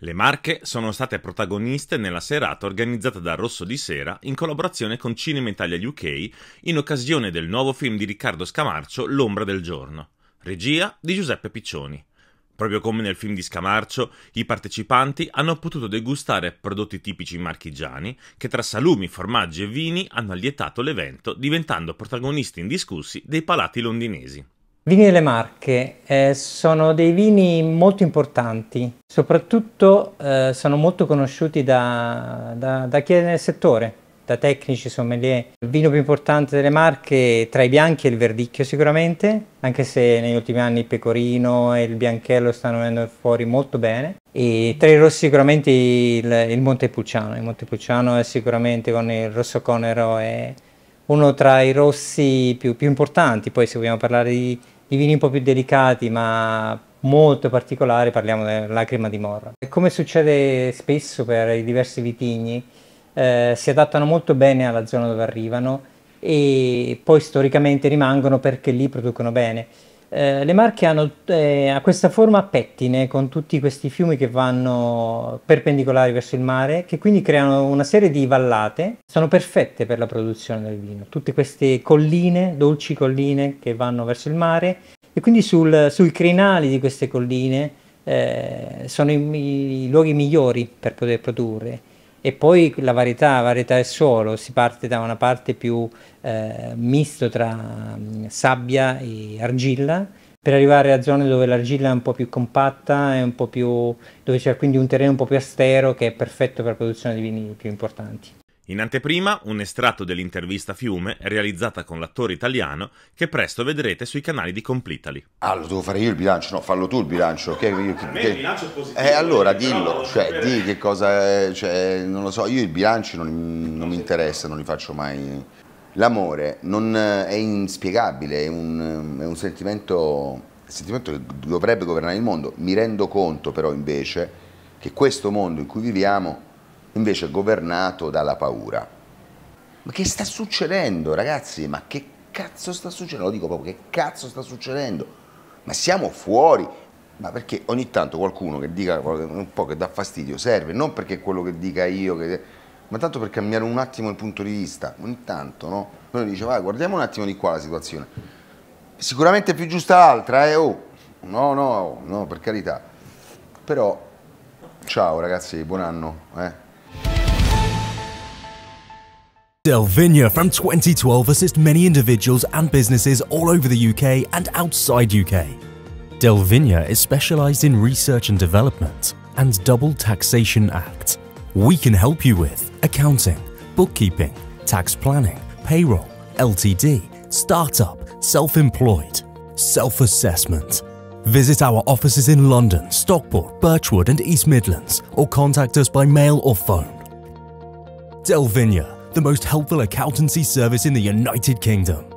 Le Marche sono state protagoniste nella serata organizzata da Rosso di Sera in collaborazione con Cinema Italia UK in occasione del nuovo film di Riccardo Scamarcio L'ombra del giorno, regia di Giuseppe Piccioni. Proprio come nel film di Scamarcio, i partecipanti hanno potuto degustare prodotti tipici marchigiani che tra salumi, formaggi e vini hanno allietato l'evento diventando protagonisti indiscussi dei palati londinesi. Vini delle Marche eh, sono dei vini molto importanti, soprattutto eh, sono molto conosciuti da, da, da, chi è nel settore, da tecnici, sommelier. Il vino più importante delle Marche tra i bianchi è il Verdicchio sicuramente, anche se negli ultimi anni il Pecorino e il Bianchello stanno venendo fuori molto bene. E tra i rossi sicuramente il, il Montepulciano, il Montepulciano è sicuramente con il Rosso Conero è uno tra i rossi più, più importanti, poi se vogliamo parlare di i vini un po' più delicati ma molto particolari, parliamo della lacrima di morra. Come succede spesso per i diversi vitigni, eh, si adattano molto bene alla zona dove arrivano e poi storicamente rimangono perché lì producono bene. Eh, le Marche hanno eh, questa forma a pettine con tutti questi fiumi che vanno perpendicolari verso il mare, che quindi creano una serie di vallate, sono perfette per la produzione del vino. Tutte queste colline, dolci colline che vanno verso il mare e quindi sul, sui crinali di queste colline eh, sono i, i luoghi migliori per poter produrre e poi la varietà, varietà e suolo, si parte da una parte più eh, misto tra mm, sabbia e argilla per arrivare a zone dove l'argilla è un po' più compatta, po più, dove c'è quindi un terreno un po' più astero che è perfetto per la produzione di vini più importanti. In anteprima un estratto dell'intervista Fiume realizzata con l'attore italiano che presto vedrete sui canali di Complitali. Ah, lo devo fare io il bilancio? No, fallo tu il bilancio. Che, io, che... il bilancio è positivo. Eh, allora dillo, cioè, di che cosa, cioè, non lo so, io i bilanci non, non mi interessa, non li faccio mai. L'amore eh, è inspiegabile, è un, è un sentimento, sentimento che dovrebbe governare il mondo. Mi rendo conto però invece che questo mondo in cui viviamo invece governato dalla paura. Ma che sta succedendo ragazzi? Ma che cazzo sta succedendo? Lo dico proprio, che cazzo sta succedendo? Ma siamo fuori, ma perché ogni tanto qualcuno che dica un po' che dà fastidio serve, non perché quello che dica io, che... ma tanto per cambiare un attimo il punto di vista, ogni tanto, no? Noi dice, vai, guardiamo un attimo di qua la situazione. Sicuramente è più giusta l'altra, eh, oh, no, no, no, per carità. Però, ciao ragazzi, buon anno, eh. Delvinia from 2012 assists many individuals and businesses all over the UK and outside UK. Delvinia is specialised in research and development and Double Taxation Act. We can help you with accounting, bookkeeping, tax planning, payroll, LTD, startup, self-employed, self-assessment. Visit our offices in London, Stockport, Birchwood and East Midlands or contact us by mail or phone. Delvinia the most helpful accountancy service in the United Kingdom.